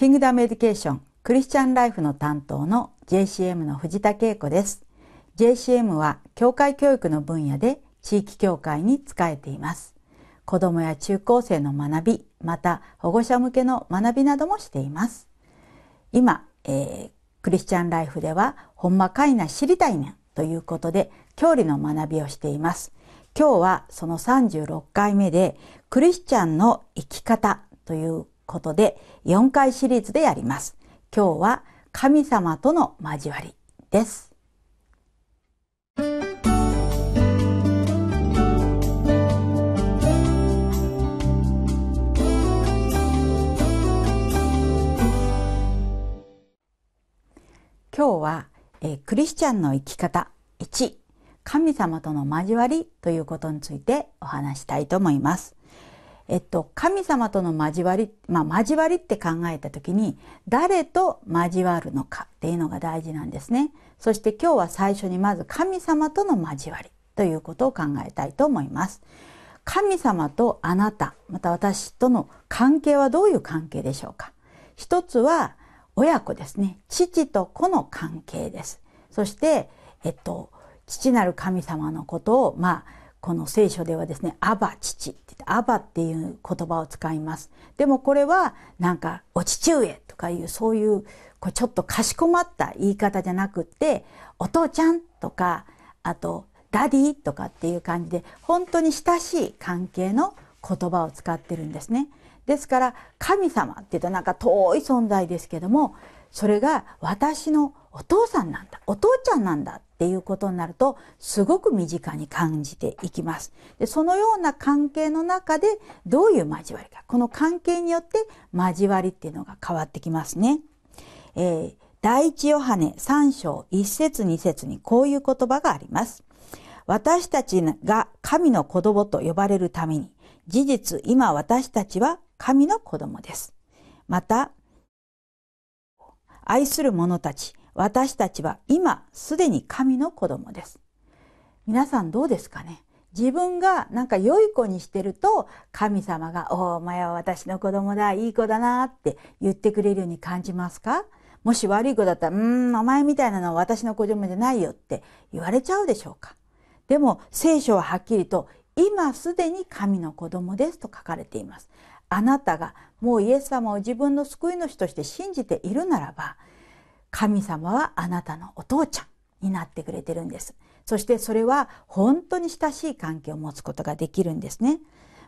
キングダムエディケーションクリスチャンライフの担当の JCM の藤田恵子です JCM は教会教育の分野で地域教会に仕えています子供や中高生の学びまた保護者向けの学びなどもしています今、えー、クリスチャンライフではほんまかいな知りたいねんということで教理の学びをしています今日はその36回目でクリスチャンの生き方ということで4回シリーズでやります。今日は神様との交わりです。今日は、えクリスチャンの生き方1神様との交わりということについてお話したいと思います。えっと、神様との交わり、まあ、交わりって考えた時に、誰と交わるのかっていうのが大事なんですね。そして今日は最初にまず神様との交わりということを考えたいと思います。神様とあなた、また私との関係はどういう関係でしょうか一つは親子ですね。父と子の関係です。そして、えっと、父なる神様のことを、まあ、この聖書ではですね「アバ父」って「アバ」っていう言葉を使います。でもこれはなんか「お父上」とかいうそういうこうちょっとかしこまった言い方じゃなくって「お父ちゃん」とかあと「ダディ」とかっていう感じで本当に親しい関係の言葉を使ってるんですね。ですから神様って言うとなんか遠い存在ですけどもそれが私のお父さんなんだ、お父ちゃんなんだっていうことになると、すごく身近に感じていきます。でそのような関係の中で、どういう交わりか。この関係によって、交わりっていうのが変わってきますね。えー、第一ヨハネ三章一節二節にこういう言葉があります。私たちが神の子供と呼ばれるために、事実今私たちは神の子供です。また、愛する者たち、私たちは今すでに神の子供です。皆さんどうですかね自分がなんか良い子にしてると神様が「おお前は私の子供だいい子だな」って言ってくれるように感じますかもし悪い子だったら「うんお前みたいなのは私の子供じゃないよ」って言われちゃうでしょうかでも聖書ははっきりと「今すでに神の子供です」と書かれています。あなたがもうイエス様を自分の救い主として信じているならば神様はあなたのお父ちゃんになってくれてるんですそしてそれは本当に親しい関係を持つことができるんですね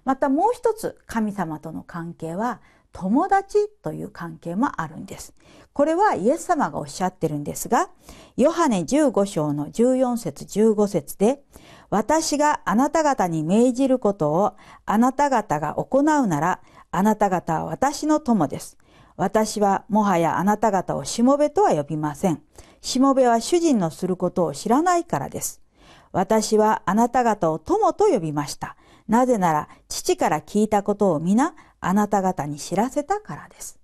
またもう一つ神様との関係は友達という関係もあるんです。これはイエス様がおっしゃってるんですが、ヨハネ15章の14節15節で、私があなた方に命じることをあなた方が行うなら、あなた方は私の友です。私はもはやあなた方をしもべとは呼びません。しもべは主人のすることを知らないからです。私はあなた方を友と呼びました。なぜなら、父から聞いたことを皆、あなた方に知らせたからです。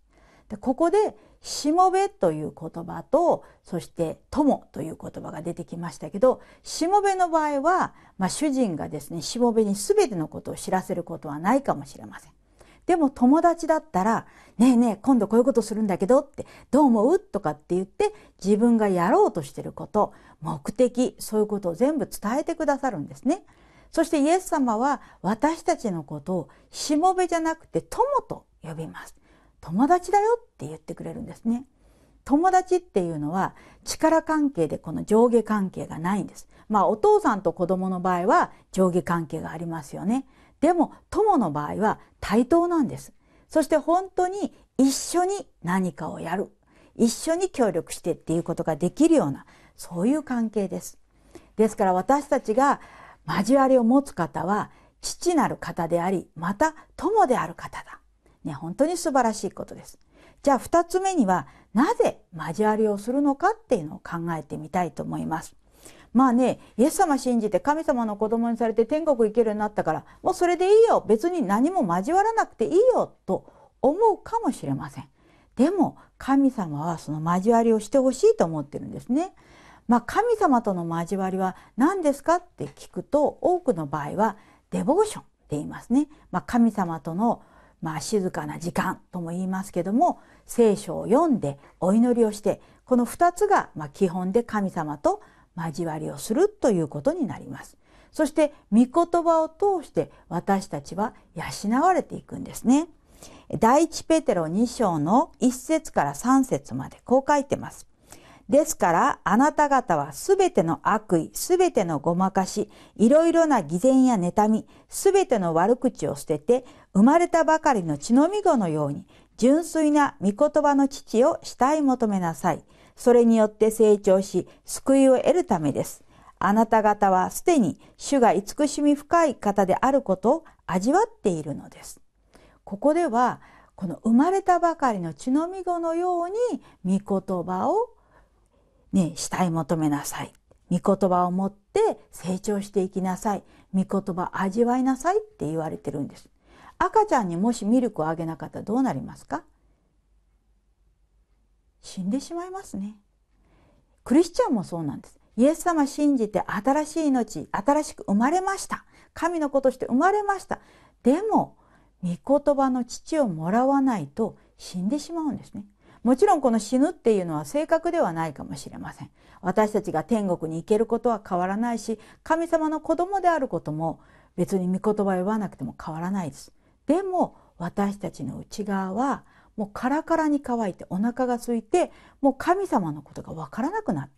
でここで、しもべという言葉と、そして友という言葉が出てきましたけど、しもべの場合は、まあ、主人がですね、しもべに全てのことを知らせることはないかもしれません。でも友達だったら、ねえねえ、今度こういうことするんだけどって、どう思うとかって言って、自分がやろうとしてること、目的、そういうことを全部伝えてくださるんですね。そしてイエス様は私たちのことをしもべじゃなくて友と呼びます。友達だよって言ってくれるんですね。友達っていうのは力関係でこの上下関係がないんです。まあお父さんと子供の場合は上下関係がありますよね。でも友の場合は対等なんです。そして本当に一緒に何かをやる。一緒に協力してっていうことができるような、そういう関係です。ですから私たちが交わりを持つ方は、父なる方であり、また友である方だ。ね、本当に素晴らしいことです。じゃあ二つ目には、なぜ交わりをするのかっていうのを考えてみたいと思います。まあねイエス様信じて神様の子供にされて天国行けるようになったからもうそれでいいよ別に何も交わらなくていいよと思うかもしれません。でも神様はその交わりをしてほしいと思ってるんですね。まあ、神様との交わりは何ですかって聞くと多くの場合はデボーションって言いますね。まあ、神様とのまあ、静かな時間とも言いますけども聖書を読んでお祈りをしてこの2つがま基本で神様と交わりをするということになります。そして御言葉を通して私たちは養われていくんですね。第一ペテロ2章の1節から3節までこう書いてます。ですからあなた方はすべての悪意、すべてのごまかし、いろいろな偽善や妬み、すべての悪口を捨てて、生まれたばかりの血のみ子のように、純粋な御言葉の父を死い求めなさい。それによって成長し、救いを得るためです。あなた方はすでに主が慈しみ深い方であることを味わっているのです。ここでは、この生まれたばかりの血のみ子のように、御言葉をね、したい求めなさい。御言葉を持って成長していきなさい。御言葉味わいなさいって言われてるんです。赤ちゃんにもしミルクをあげなかったらどうなりますか死んでしまいますねクリスチャンもそうなんですイエス様信じて新しい命新しく生まれました神の子として生まれましたでも御言葉の父をもらわないと死んでしまうんですねもちろんこの死ぬっていうのは正確ではないかもしれません私たちが天国に行けることは変わらないし神様の子供であることも別に御言葉を言わなくても変わらないですでも私たちの内側はもうカラカラに乾いてお腹が空いてもう神様のことがわからなくな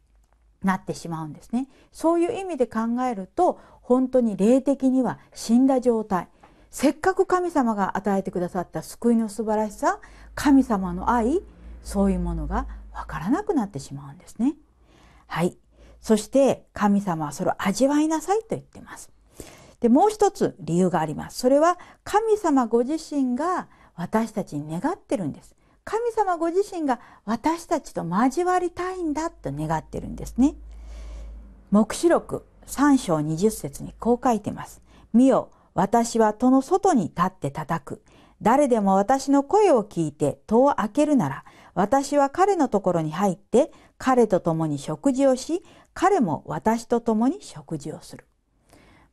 ってしまうんですねそういう意味で考えると本当に霊的には死んだ状態せっかく神様が与えてくださった救いの素晴らしさ神様の愛そういうものがわからなくなってしまうんですねはいそして神様はそれを味わいなさいと言ってますでもう一つ理由がありますそれは神様ご自身が私たちに願ってるんです神様ご自身が私たちと交わりたいんだと願ってるんですね黙示録3章20節にこう書いてます見よ私は戸の外に立って叩く誰でも私の声を聞いて戸を開けるなら私は彼のところに入って彼と共に食事をし彼も私と共に食事をする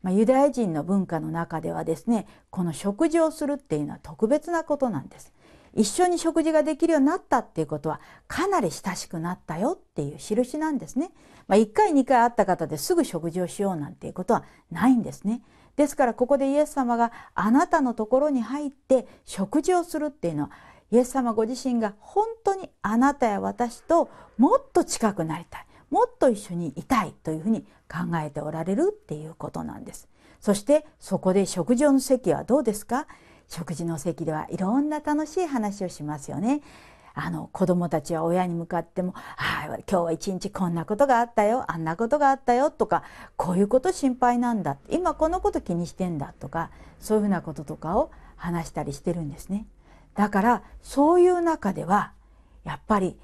まあ、ユダヤ人の文化の中ではですねこの食事をするっていうのは特別なことなんです。一緒に食事ができるようになったっていうことはかなり親しくなったよっていう印なんですね。まあ、1回2回会った方ですぐ食事をしようなんていうことはないんですね。ですからここでイエス様があなたのところに入って食事をするっていうのはイエス様ご自身が本当にあなたや私ともっと近くなりたいもっと一緒にいたいというふうに考えておられるっていうことなんです。そしてそこで食事の席はどうですか食事の席ではいろんな楽しい話をしますよね。あの子供たちは親に向かっても「あ今日は一日こんなことがあったよあんなことがあったよ」とか「こういうこと心配なんだ」今このこと気にしてんだとかそういうふうなこととかを話したりしてるんですね。だからそういう中ではやっぱり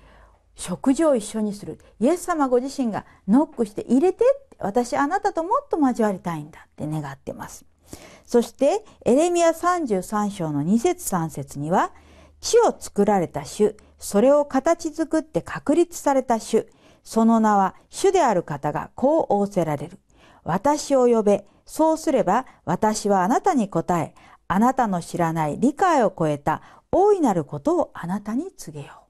食事を一緒にするイエス様ご自身がノックして入れて私あなたともっと交わりたいんだって願ってますそしてエレミア33章の2節3節には地を作られた主それを形作って確立された主その名は主である方がこう仰せられる私を呼べそうすれば私はあなたに答えあなたの知らない理解を超えた大いなることをあなたに告げよう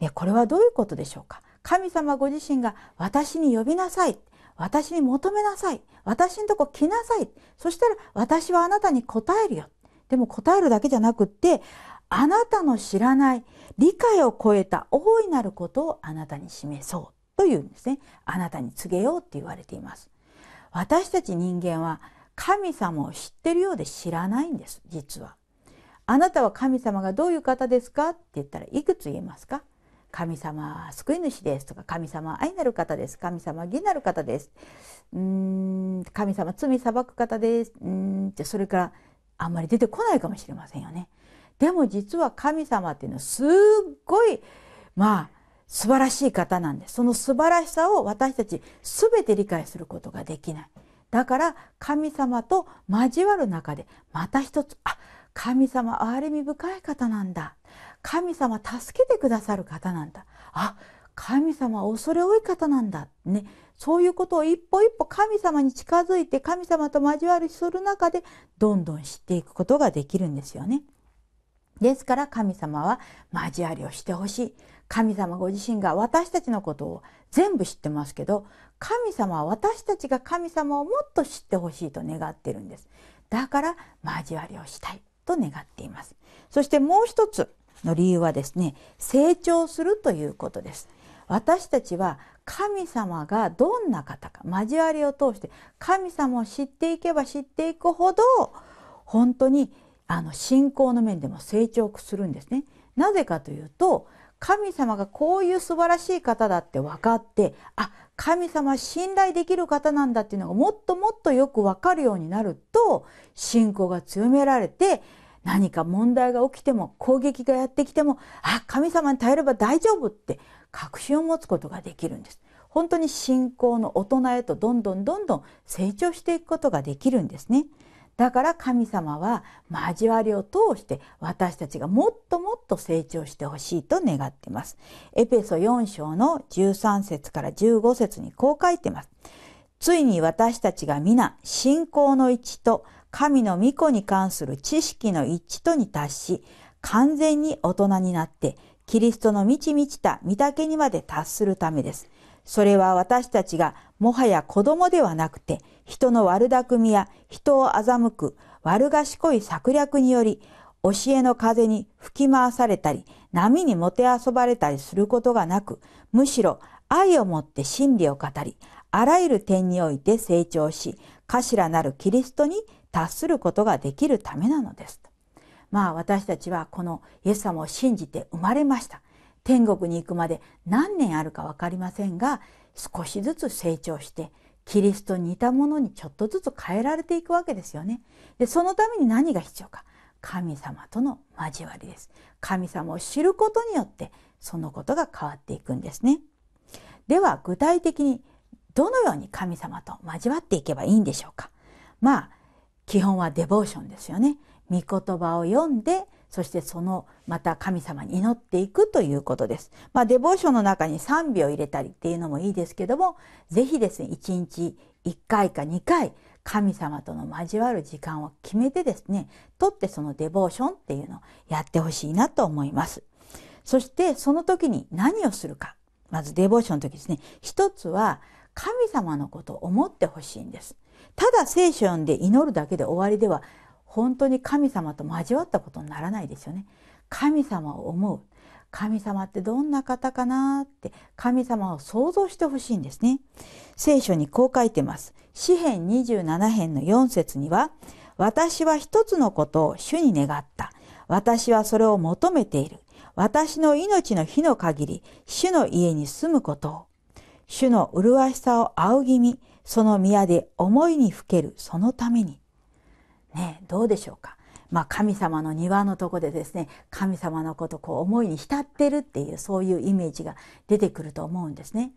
ね、これはどういうことでしょうか神様ご自身が私に呼びなさい私に求めなさい私のとこ来なさいそしたら私はあなたに答えるよでも答えるだけじゃなくってあなたの知らない理解を超えた大いなることをあなたに示そうというんですねあなたに告げようって言われています私たち人間は神様を知ってるようで知らないんです実はあなたは神様がどういう方ですかって言ったらいくつ言えますか神様救い主ですとか神様愛なる方です神様義なる方ですうん神様罪裁く方ですうんってそれからあんまり出てこないかもしれませんよね。でも実は神様っていうのはすっごいまあ素晴らしい方なんです。その素晴らしさを私たち全て理解することができない。だから神様と交わる中でまた一つあ神様憐れみ深い方なんだ神様助けてくださる方なんだあ神様恐れ多い方なんだねそういうことを一歩一歩神様に近づいて神様と交わりする中でどんどん知っていくことができるんですよね。ですから神様は交わりをしてほしい。神様ご自身が私たちのことを全部知ってますけど神様は私たちが神様をもっと知ってほしいと願ってるんです。だから交わりをしたいと願っています。そしてもう一つの理由はですね成長するということです私たちは神様がどんな方か交わりを通して神様を知っていけば知っていくほど本当にあの信仰の面でも成長するんですねなぜかというと神様がこういう素晴らしい方だって分かってあ神様信頼できる方なんだっていうのがもっともっとよく分かるようになると信仰が強められて何か問題が起きても攻撃がやってきてもあ神様に耐えれば大丈夫って確信を持つことができるんです本当に信仰の大人へとどんどんどんどん成長していくことができるんですねだから神様は交わりを通して私たちがもっともっと成長してほしいと願っていますエペソ4章の13節から15節にこう書いてますついに私たちが皆信仰の一と神の御子に関する知識の一致とに達し、完全に大人になって、キリストの満ち満ちた御岳にまで達するためです。それは私たちがもはや子供ではなくて、人の悪巧みや人を欺く悪賢い策略により、教えの風に吹き回されたり、波にもてあそばれたりすることがなく、むしろ愛をもって真理を語り、あらゆる点において成長し、頭なるキリストに達することができるためなのです。まあ私たちはこのイエス様を信じて生まれました。天国に行くまで何年あるか分かりませんが少しずつ成長してキリストに似たものにちょっとずつ変えられていくわけですよね。でそのために何が必要か神様との交わりです。神様を知ることによってそのことが変わっていくんですね。では具体的にどのように神様と交わっていけばいいんでしょうか。まあ基本はデボーションですよね。御言葉を読んで、そしてそのまた神様に祈っていくということです。まあ、デボーションの中に賛美を入れたりっていうのもいいですけども、ぜひですね、1日1回か2回、神様との交わる時間を決めてですね、とってそのデボーションっていうのをやってほしいなと思います。そしてその時に何をするか。まずデボーションの時ですね。一つは神様のことを思ってほしいんです。ただ聖書を読んで祈るだけで終わりでは本当に神様と交わったことにならないですよね。神様を思う神様ってどんな方かなって神様を想像してほしいんですね。聖書にこう書いてます。詩編27編の4節には、私は一つのことを主に願った。私はそれを求めている。私の命の日の限り、主の家に住むことを。主の麗しさを仰ぎ見、その宮で思いにふけるそのために。ね、どうでしょうか。まあ、神様の庭のとこでですね神様のことこう思いに浸ってるっていうそういうイメージが出てくると思うんですね。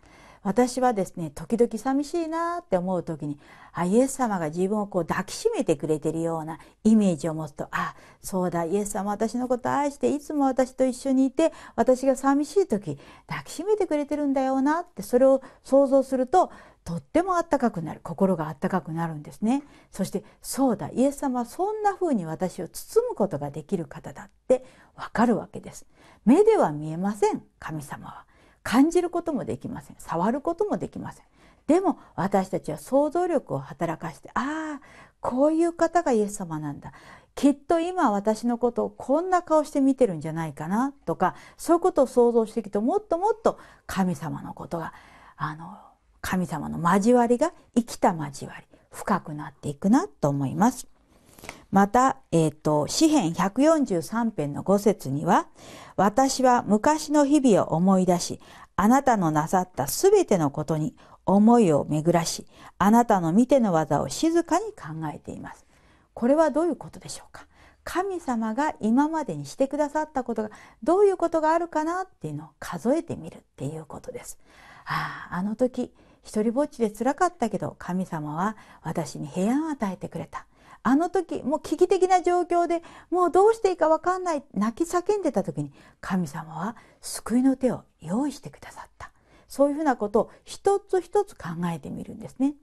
私はですね時々寂しいなって思う時にあイエス様が自分をこう抱きしめてくれてるようなイメージを持つとあそうだイエス様私のこと愛していつも私と一緒にいて私が寂しい時抱きしめてくれてるんだよなってそれを想像するととってもあかくなる心があったかくなるんですねそしてそうだイエス様はそんな風に私を包むことができる方だってわかるわけです目では見えません神様は感じることもできません触ることもできませんでも私たちは想像力を働かしてああこういう方がイエス様なんだきっと今私のことをこんな顔して見てるんじゃないかなとかそういうことを想像していくともっともっと神様のことがあの神様の交わりが生きた交わり深くなっていくなと思います。また、えっ、ー、と、詩篇143編の5節には、私は昔の日々を思い出し、あなたのなさったすべてのことに思いを巡らし、あなたの見ての技を静かに考えています。これはどういうことでしょうか神様が今までにしてくださったことがどういうことがあるかなっていうのを数えてみるっていうことです。ああ、あの時一人ぼっちで辛かったけど神様は私に平安を与えてくれた。あの時もう危機的な状況でもうどうしていいか分かんない泣き叫んでた時に神様は救いの手を用意してくださったそういうふうなことを一つ一つ考えてみるんですね。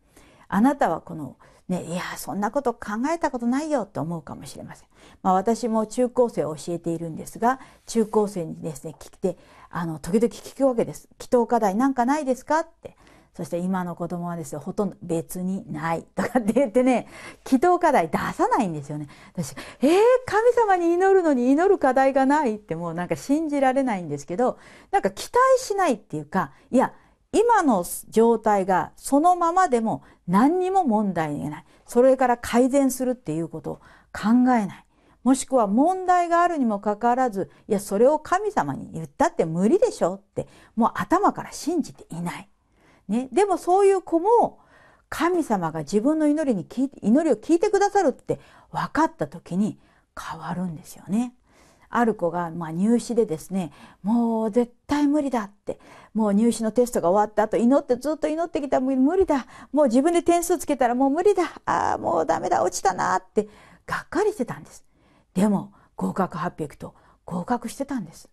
あなたはこのね、いやそんなこと考えたことないよって思うかもしれません。まあ、私も中高生を教えているんですが中高生にですね聞いてあの時々聞くわけです。祈祷課題なんかないですかってそして今の子供はですよ、ほとんど別にないとかって言ってね、祈祷課題出さないんですよね。私、えー、神様に祈るのに祈る課題がないってもうなんか信じられないんですけど、なんか期待しないっていうか、いや、今の状態がそのままでも何にも問題ない。それから改善するっていうことを考えない。もしくは問題があるにもかかわらず、いや、それを神様に言ったって無理でしょって、もう頭から信じていない。ね、でもそういう子も神様が自分の祈りに祈りを聞いてくださるって分かった時に変わるんですよね。ある子が、まあ、入試でですねもう絶対無理だってもう入試のテストが終わった後祈ってずっと祈ってきた無理だもう自分で点数つけたらもう無理だああもうダメだ落ちたなってがっかりしてたんですでも合格発表行くと合格してたんです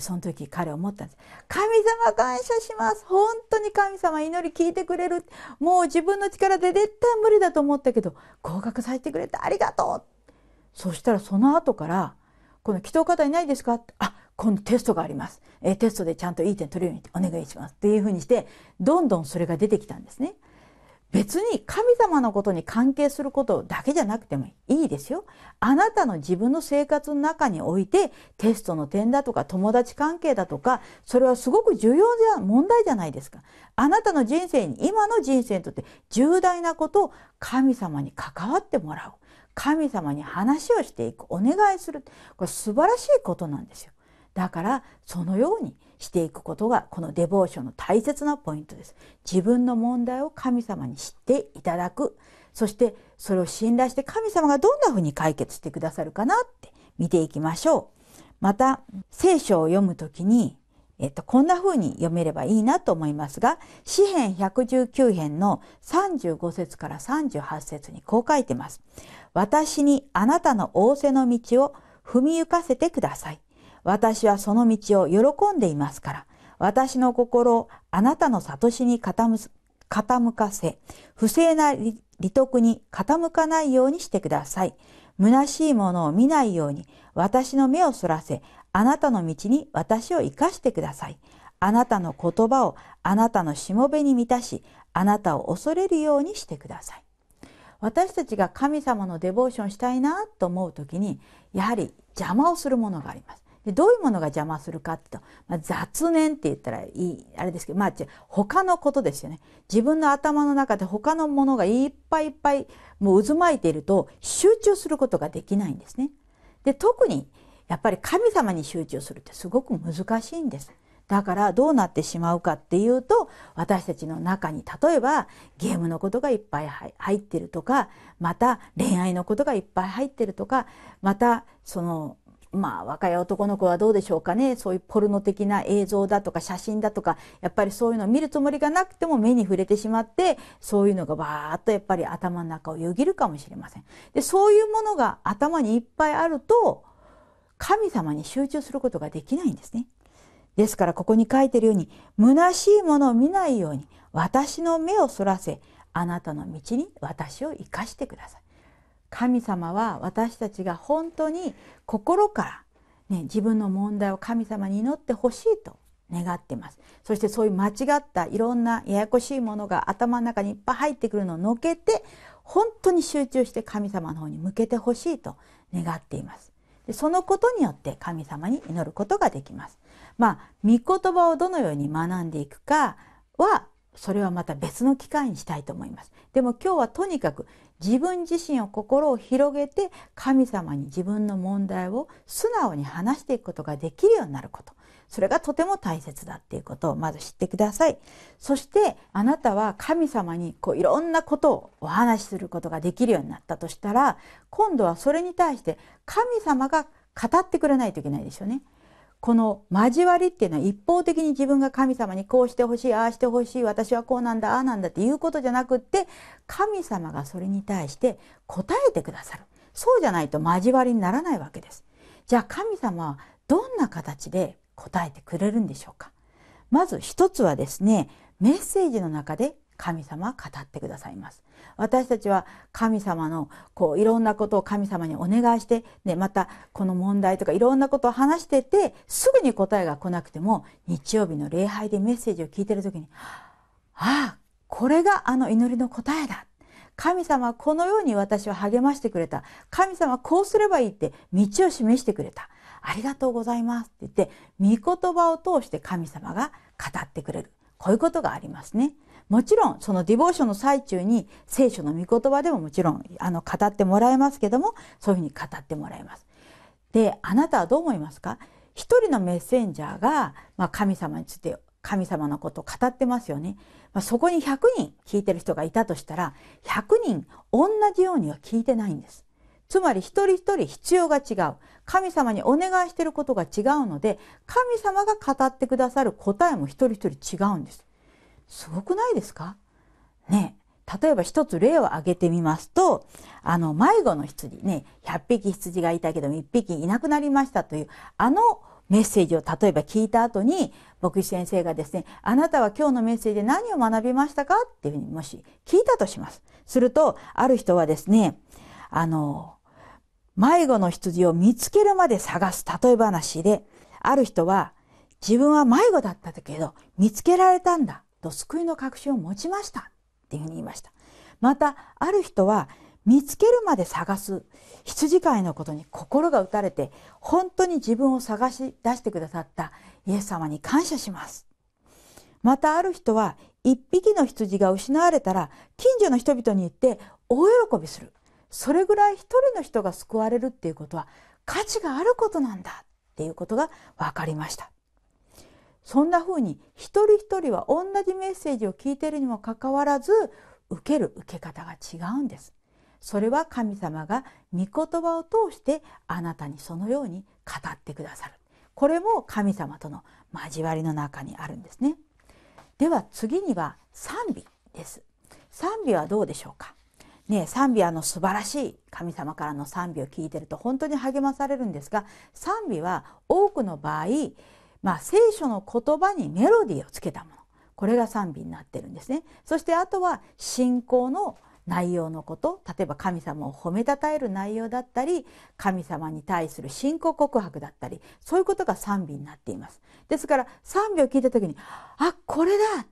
その時彼は思ったんです神様感謝します本当に神様祈り聞いてくれるもう自分の力で絶対無理だと思ったけど合格させてくれてありがとうそしたらその後からこの祈祷方いないですかってあ今度テストがあります、えテストでちゃんといい点取れるようにお願いしますっていうふうにしてどんどんそれが出てきたんですね別に神様のことに関係することだけじゃなくてもいいですよ。あなたの自分の生活の中においてテストの点だとか友達関係だとかそれはすごく重要な問題じゃないですか。あなたの人生に今の人生にとって重大なことを神様に関わってもらう。神様に話をしていく。お願いする。これ素晴らしいことなんですよ。だからそのようにしていくことがこのデボーションの大切なポイントです。自分の問題を神様に知っていただく。そしてそれを信頼して神様がどんなふうに解決してくださるかなって見ていきましょう。また、聖書を読むときに、えっと、こんなふうに読めればいいなと思いますが、詩編119編の35節から38節にこう書いてます。私にあなたの仰せの道を踏み行かせてください。私はその道を喜んでいますから、私の心をあなたの悟しに傾かせ、不正な利得に傾かないようにしてください。虚しいものを見ないように、私の目をそらせ、あなたの道に私を生かしてください。あなたの言葉をあなたのしもべに満たし、あなたを恐れるようにしてください。私たちが神様のデボーションしたいなと思うときに、やはり邪魔をするものがあります。でどういうものが邪魔するかってと、まあ、雑念って言ったらいいあれですけどまあ他のことですよね自分の頭の中で他のものがいっぱいいっぱいもう渦巻いていると集中することができないんですね。で特にやっぱり神様に集中するってすごく難しいんです。だからどうなってしまうかっていうと私たちの中に例えばゲームのことがいっぱい入ってるとかまた恋愛のことがいっぱい入ってるとかまたそのまあ若い男の子はどうでしょうかねそういうポルノ的な映像だとか写真だとかやっぱりそういうのを見るつもりがなくても目に触れてしまってそういうのがバーっとやっぱり頭の中をよぎるかもしれません。でそういうものが頭にいっぱいあると神様に集中することができないんですね。ですからここに書いてるように虚しいものを見ないように私の目をそらせあなたの道に私を生かしてください。神様は私たちが本当に心から、ね、自分の問題を神様に祈ってほしいと願っていますそしてそういう間違ったいろんなややこしいものが頭の中にいっぱい入ってくるのをのけて本当に集中して神様の方に向けてほしいと願っていますでそのことによって神様に祈ることができますまあ御言葉をどのように学んでいくかはそれはまた別の機会にしたいと思います。でも今日はとにかく自分自身を心を広げて神様に自分の問題を素直に話していくことができるようになること。それがとても大切だっていうことをまず知ってください。そしてあなたは神様にこういろんなことをお話しすることができるようになったとしたら今度はそれに対して神様が語ってくれないといけないでしょうね。この交わりっていうのは一方的に自分が神様にこうしてほしいああしてほしい私はこうなんだああなんだっていうことじゃなくって神様がそれに対して答えてくださるそうじゃないと交わりにならないわけです。じゃあ神様はどんな形で答えてくれるんでしょうかまず一つはですねメッセージの中で神様語ってくださいます私たちは神様のこういろんなことを神様にお願いして、ね、またこの問題とかいろんなことを話しててすぐに答えが来なくても日曜日の礼拝でメッセージを聞いてる時にああこれがあの祈りの答えだ神様はこのように私を励ましてくれた神様はこうすればいいって道を示してくれたありがとうございますって言って御言葉を通して神様が語ってくれるこういうことがありますね。もちろんそのディボーションの最中に聖書の御言葉でももちろんあの語ってもらえますけどもそういうふうに語ってもらえます。であなたはどう思いますか一人のメッセンジャーが、まあ、神様について神様のことを語ってますよね。まあ、そこに100人聞いてる人がいたとしたら100人同じようには聞いてないんです。つまり一人一人必要が違う。神様にお願いしていることが違うので、神様が語ってくださる答えも一人一人違うんです。すごくないですかね。例えば一つ例を挙げてみますと、あの、迷子の羊ね、100匹羊がいたけども1匹いなくなりましたという、あのメッセージを例えば聞いた後に、牧師先生がですね、あなたは今日のメッセージで何を学びましたかっていうふうにもし聞いたとします。すると、ある人はですね、あの、迷子の羊を見つけるまで探す例え話で、ある人は、自分は迷子だったけど、見つけられたんだ。と救いの確信を持ちましたっていうふうに言いました。またある人は見つけるまで探す羊飼いのことに心が打たれて本当に自分を探し出してくださったイエス様に感謝しますまたある人は一匹の羊が失われたら近所の人々に言って大喜びするそれぐらい一人の人が救われるっていうことは価値があることなんだっていうことが分かりましたそんな風に一人一人は同じメッセージを聞いているにもかかわらず受ける受け方が違うんです。それは神様が御言葉を通してあなたにそのように語ってくださる。これも神様との交わりの中にあるんですね。では次には賛美です。賛美はどうでしょうかね、賛美あの素晴らしい神様からの賛美を聞いてると本当に励まされるんですが賛美は多くの場合まあ、聖書の言葉にメロディーをつけたものこれが賛美になってるんですねそしてあとは信仰の内容のこと例えば神様を褒めたたえる内容だったり神様に対する信仰告白だったりそういうことが賛美になっていますですから賛美を聞いた時にあこれだ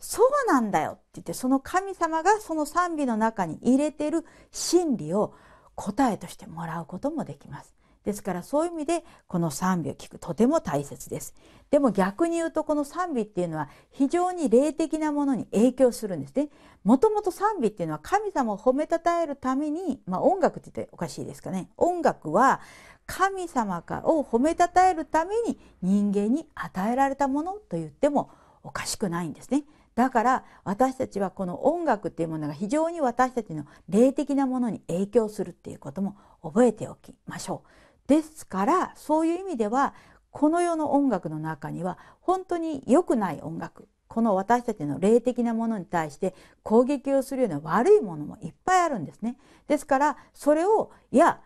そうなんだよって言ってその神様がその賛美の中に入れてる真理を答えとしてもらうこともできますですからそういう意味でこの賛美を聞くとても大切ですでも逆に言うとこの賛美っていうのは非常に霊的なものに影響するんですねもともと賛美っていうのは神様を褒めたたえるためにまあ、音楽って言っておかしいですかね音楽は神様を褒めたたえるために人間に与えられたものと言ってもおかしくないんですねだから私たちはこの音楽っていうものが非常に私たちの霊的なものに影響するっていうことも覚えておきましょう。ですからそういう意味ではこの世の音楽の中には本当に良くない音楽この私たちの霊的なものに対して攻撃をするような悪いものもいっぱいあるんですね。ですからそれをいや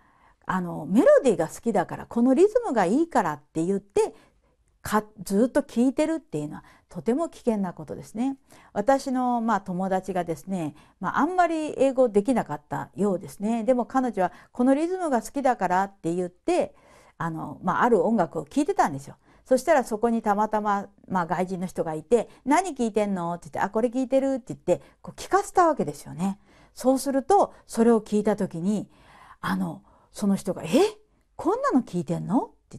あのメロディーが好きだからこのリズムがいいからって言ってかずっと聞いてるっていうのはとても危険なことですね。私のまあ友達がですね、まあ、あんまり英語できなかったようですね。でも彼女はこのリズムが好きだからって言ってあの、まあ、ある音楽を聴いてたんですよ。そしたらそこにたまたま、まあ、外人の人がいて「何聴いてんの?」って言って「あこれ聴いてる」って言ってこう聞かせたわけですよね。そうするとそれを聞いた時にあのその人が「えこんなの聞いてんの?」って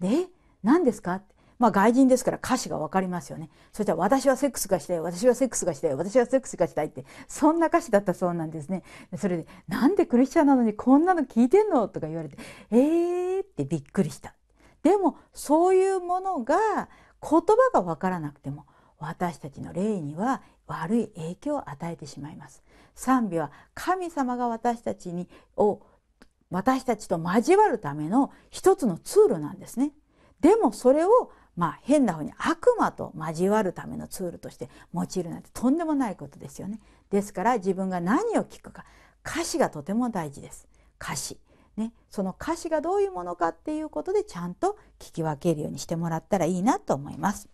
言って「で何ですか?」ってまあ外人ですから歌詞がわかりますよね。そしたら私はセックスがしたい、私はセックスがしたい、私はセックスがしたいって、そんな歌詞だったそうなんですね。それで、なんでクリスチャンなのにこんなの聞いてんのとか言われて、えーってびっくりした。でも、そういうものが言葉がわからなくても、私たちの霊には悪い影響を与えてしまいます。賛美は神様が私たちにを私たちと交わるための一つの通路なんですね。でもそれをまあ、変な方に悪魔と交わるためのツールとして用いるなんてとんでもないことですよね。ですから自分が何を聞くか歌詞がとても大事です。歌詞ね、その歌詞がどういうものかっていうことでちゃんと聞き分けるようにしてもらったらいいなと思います。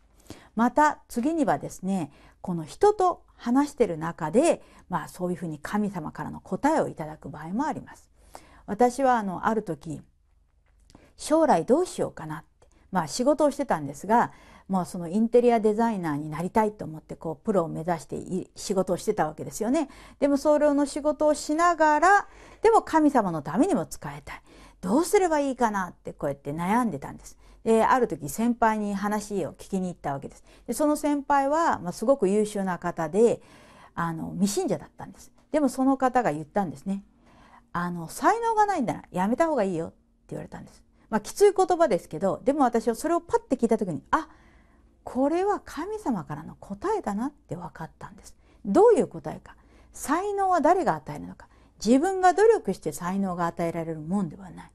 また次にはですねこの人と話してる中で、まあ、そういうふうに神様からの答えをいただく場合もあります。私はあのある時将来どうしようかなまあ、仕事をしてたんですがもうそのインテリアデザイナーになりたいと思ってこうプロを目指して仕事をしてたわけですよね。でもそれの仕事をしながらでも神様のためにも使いたいどうすればいいかなってこうやって悩んでたんです。である時先輩に話を聞きに行ったわけです。でその先輩は、まあ、すごく優秀な方であの未信者だったんです。でもその方が言ったんですね。あの才能がないならやめた方がいいよって言われたんです。まあ、きつい言葉ですけどでも私はそれをパッて聞いた時にあこれは神様からの答えだなって分かったんです。どういう答えか才能は誰が与えるのか自分が努力して才能が与えられるもんではない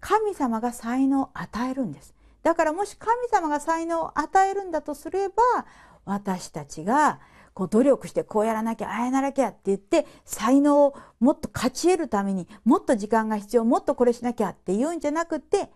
神様が才能を与えるんですだからもし神様が才能を与えるんだとすれば私たちがこう努力してこうやらなきゃああやならきゃって言って才能をもっと勝ち得るためにもっと時間が必要もっとこれしなきゃっていうんじゃなくて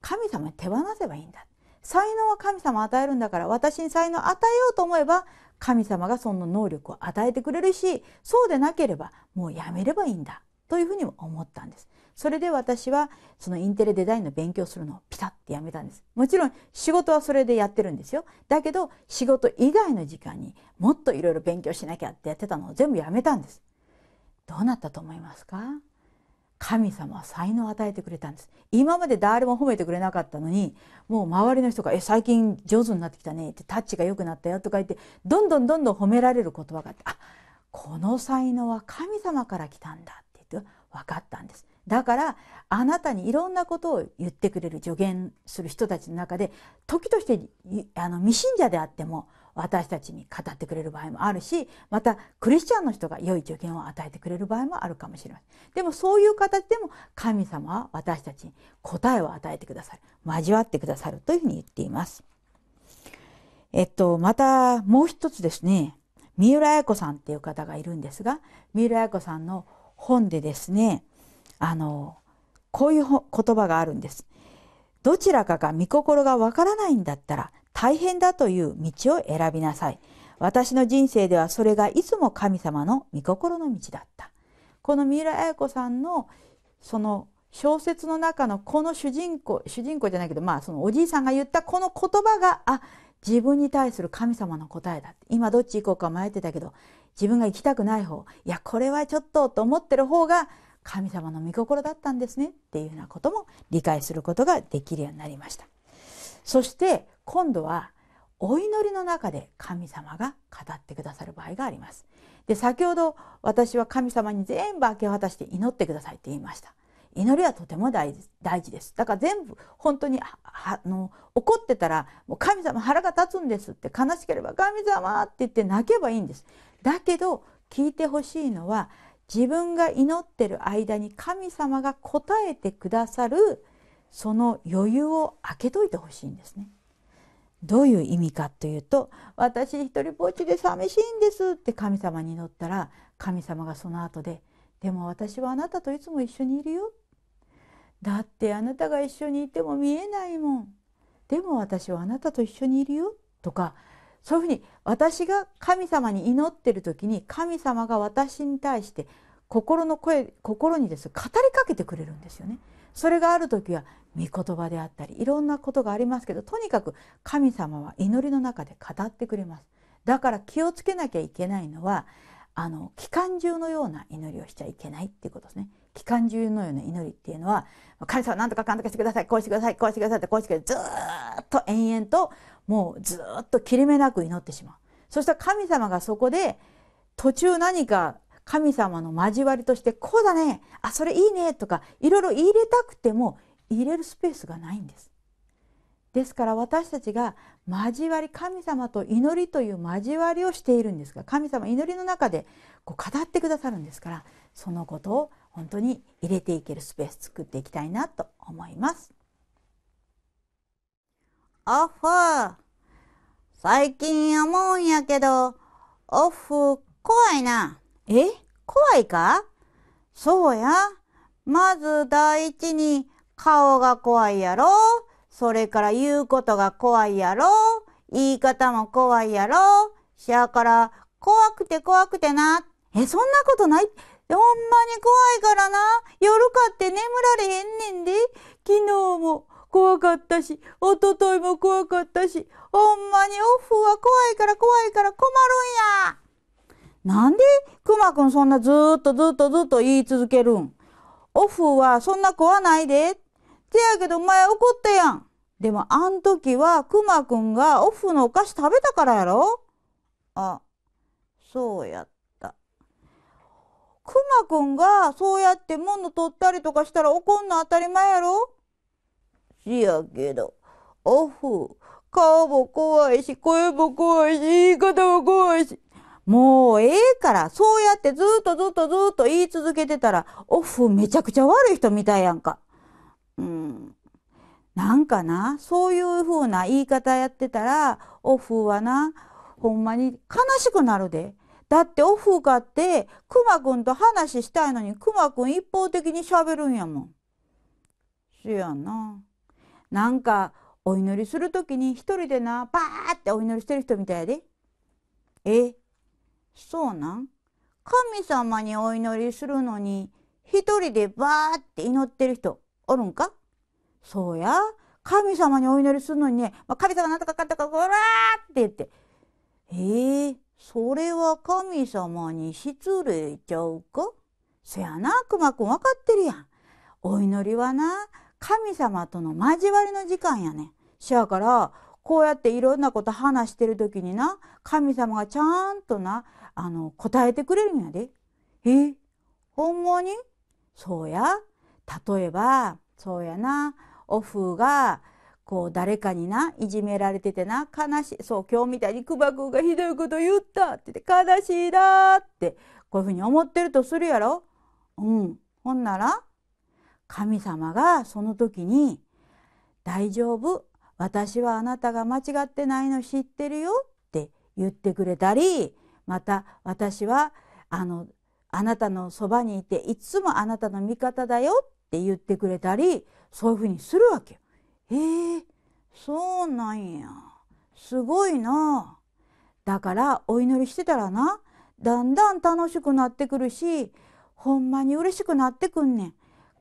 神様に手放せばいいんだ才能は神様与えるんだから私に才能を与えようと思えば神様がその能力を与えてくれるしそうでなければもうやめればいいんだというふうにも思ったんです。それで私はそのインテレデザインの勉強するのをピタッてやめたんですもちろん仕事はそれでやってるんですよだけど仕事以外の時間にもっといろいろ勉強しなきゃってやってたのを全部やめたんですどうなったと思いますか神様は才能を与えてくれたんです今まで誰も褒めてくれなかったのにもう周りの人が「え最近上手になってきたね」って「タッチが良くなったよ」とか言ってどんどんどんどん褒められる言葉があって「あこの才能は神様から来たんだ」って言って分かったんです。だからあなたにいろんなことを言ってくれる助言する人たちの中で時としてあの未信者であっても私たちに語ってくれる場合もあるしまたクリスチャンの人が良い助言を与えてくれる場合もあるかもしれませんでもそういう形でも神様は私たちに答えを与えてくださる交わってくださるというふうに言っていますえっとまたもう一つですね三浦綾子さんっていう方がいるんですが三浦綾子さんの本でですねあのこういう言葉があるんです。どちらかが見心がわからないんだったら大変だという道を選びなさい。私の人生ではそれがいつも神様の御心の道だった。この三浦綾子さんのその小説の中のこの主人公主人公じゃないけどまあそのおじいさんが言ったこの言葉があ自分に対する神様の答えだ今どっち行こうか迷ってたけど自分が行きたくない方いやこれはちょっとと思ってる方が神様の御心だったんですねっていうようなことも理解することができるようになりましたそして今度はお祈りの中で神様が語ってくださる場合がありますで先ほど私は神様に全部明け渡して祈ってくださいって言いました祈りはとても大事ですだから全部本当にあの怒ってたらもう神様腹が立つんですって悲しければ神様って言って泣けばいいんですだけど聞いてほしいのは自分が祈ってる間に神様が答えてくださるその余裕を空けといてほしいんですね。どういう意味かというと「私一人ぼっちで寂しいんです」って神様に祈ったら神様がその後で「でも私はあなたといつも一緒にいるよ」だってあなたが一緒にいても見えないもんでも私はあなたと一緒にいるよとかそういうふうに私が神様に祈ってる時に神様が私に対して心の声心にです語りかけてくれるんですよね。それがある時は御言葉であったりいろんなことがありますけどとにかく神様は祈りの中で語ってくれます。だから気をつけなきゃいけないのはあの期間中のような祈りをしちゃいけないっていうことですね。期間中のような祈りっていうのは神様何とかかんとかしてくださいこうしてくださいこうしてくださいってこうしてくださいずっと延々ともうずっと切れ目なく祈ってしまうそしたら神様がそこで途中何か神様の交わりとしてこうだねあそれいいねとかいろいろ入れたくても入れるスペースがないんですですから私たちが交わり神様と祈りという交わりをしているんですが神様祈りの中でこう語ってくださるんですからそのことを本当に入れていけるスペース作っていきたいなと思います。オフー。最近思うんやけど、オフ怖いな。え怖いかそうや。まず第一に顔が怖いやろ。それから言うことが怖いやろ。言い方も怖いやろ。しやから怖くて怖くてな。え、そんなことないほんまに怖いからな。夜かって眠られへんねんで。昨日も怖かったし、一昨日も怖かったし、ほんまにオフは怖いから怖いから困るんや。なんでくまくんそんなずっとずっとずっと言い続けるんオフはそんな怖ないで。てやけどお前怒ったやん。でもあん時はくまくんがオフのお菓子食べたからやろあ、そうやった。くまくんがそうやって物取ったりとかしたら怒んの当たり前やろしやけど、オフ、顔も怖いし、声も怖いし、言い方も怖いし、もうええから、そうやってずっとずっとずっと言い続けてたら、オフめちゃくちゃ悪い人みたいやんか。うん。なんかな、そういう風な言い方やってたら、オフはな、ほんまに悲しくなるで。だってオフかって、クマくんと話したいのに、クマくん一方的に喋るんやもん。せやな。なんかお祈りする時に一人でなパーってお祈りしてる人みたいで。えそうなん神様にお祈りするのに一人でバーって祈ってる人おるんかそうや。神様にお祈りするのにね、まあ、神様何とかかんとかこらーって言って。えー、それは神様に失礼ちゃうかせやな、くまくんわかってるやん。お祈りはな、神様との交わりの時間やねしやからこうやっていろんなこと話してる時にな神様がちゃんとなあの答えてくれるんやで。えほんまにそうや例えばそうやなおフがこう誰かにないじめられててな悲しいそう今日みたいに久保君がひどいこと言ったって言って悲しいだってこういうふうに思ってるとするやろうんほんなら神様がその時に「大丈夫私はあなたが間違ってないの知ってるよ」って言ってくれたりまた「私はあのあなたのそばにいていつもあなたの味方だよ」って言ってくれたりそういうふうにするわけよ。えそうなんやすごいなだからお祈りしてたらなだんだん楽しくなってくるしほんまに嬉しくなってくんねん。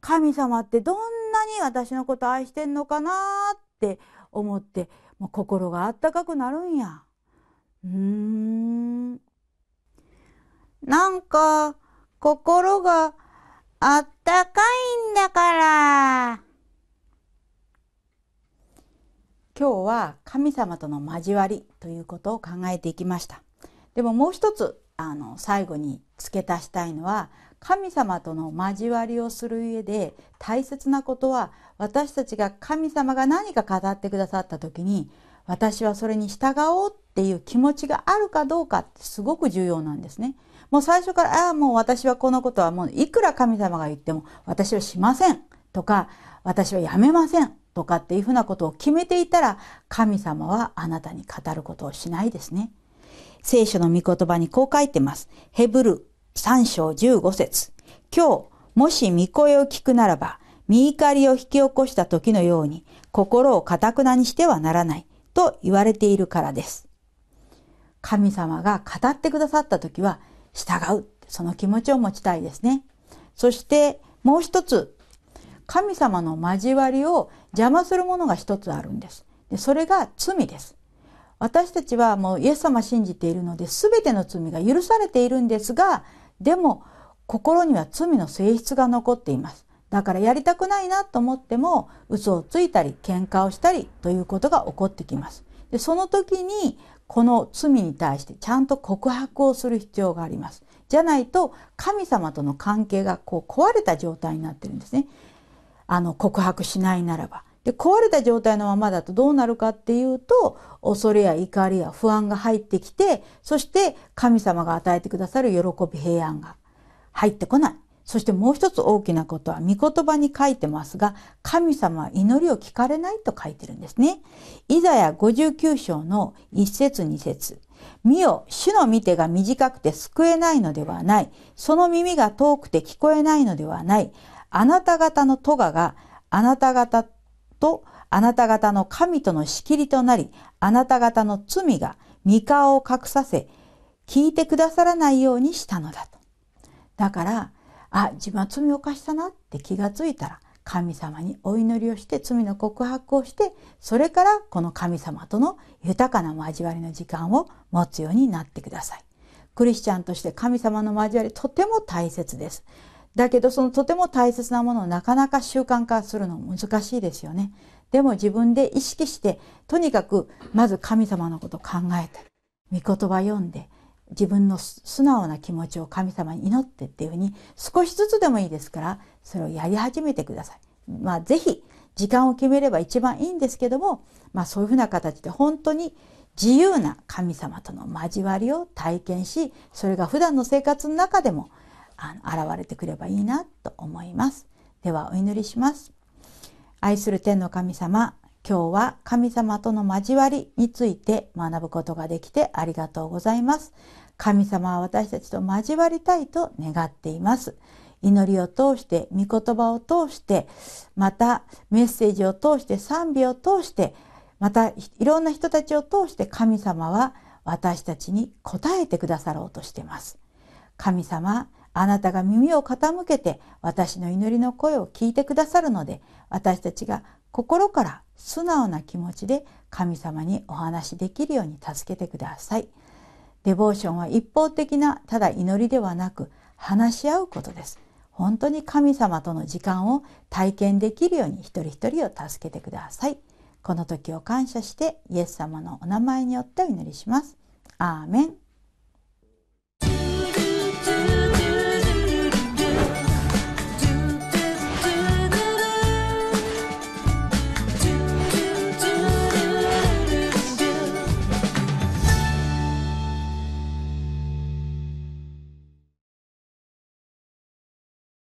神様ってどんなに私のこと愛してんのかなって思ってもう心があったかくなるんや。うーんなんか心があったかいんだから今日は神様との交わりということを考えていきましたでももう一つあの最後に付け足したいのは神様との交わりをする上で大切なことは私たちが神様が何か語ってくださった時に私はそれに従おうっていう気持ちがあるかどうかってすごく重要なんですね。もう最初から「ああもう私はこのことはもういくら神様が言っても私はしません」とか「私はやめません」とかっていうふうなことを決めていたら神様はあなたに語ることをしないですね。聖書の御言葉にこう書いてます。ヘブル3章15節今日、もし見声を聞くならば、見怒りを引き起こした時のように、心をかたくなにしてはならない、と言われているからです。神様が語ってくださった時は、従う、その気持ちを持ちたいですね。そして、もう一つ、神様の交わりを邪魔するものが一つあるんです。でそれが罪です。私たちはもうイエス様信じているので、全ての罪が許されているんですが、でも心には罪の性質が残っていますだからやりたくないなと思っても嘘をついたり喧嘩をしたりということが起こってきますでその時にこの罪に対してちゃんと告白をする必要がありますじゃないと神様との関係がこう壊れた状態になってるんですねあの告白しないならばで壊れた状態のままだとどうなるかっていうと恐れや怒りや不安が入ってきてそして神様が与えてくださる喜び平安が入ってこないそしてもう一つ大きなことは、御言葉に書いてますが、神様は祈りを聞かれないと書いてるんですね。イザヤ59章の1節2節見よ、主の見てが短くて救えないのではない。その耳が遠くて聞こえないのではない。あなた方の咎が、あなた方とあなた方の神との仕切りとなり、あなた方の罪が御顔を隠させ、聞いてくださらないようにしたのだと。だから、あ、自分は罪を犯したなって気がついたら、神様にお祈りをして罪の告白をしてそれからこの神様との豊かな交わりの時間を持つようになってください。クリスチャンとして神様の交わりとても大切です。だけどそのとても大切なものをなかなか習慣化するの難しいですよね。でも自分で意識してとにかくまず神様のことを考えて御言葉読んで自分の素直な気持ちを神様に祈ってっていうふうに少しずつでもいいですからそれをやり始めてください。まあ、ぜひ時間を決めれば一番いいんですけども、まあ、そういうふうな形で本当に自由な神様との交わりを体験しそれが普段の生活の中でもあの現れてくればいいなと思います。ではお祈りします。愛する天の神様、今日は神様との交わりについて学ぶことができてありがとうございます。神様は私たちと交わりたいと願っています。祈りを通して、御言葉を通して、またメッセージを通して、賛美を通して、またいろんな人たちを通して神様は私たちに答えてくださろうとしています。神様、あなたが耳を傾けて私の祈りの声を聞いてくださるので私たちが心から素直な気持ちで神様にお話しできるように助けてください。デボーションは一方的なただ祈りではなく話し合うことです。本当に神様との時間を体験できるように一人一人を助けてください。この時を感謝してイエス様のお名前によってお祈りします。アーメン。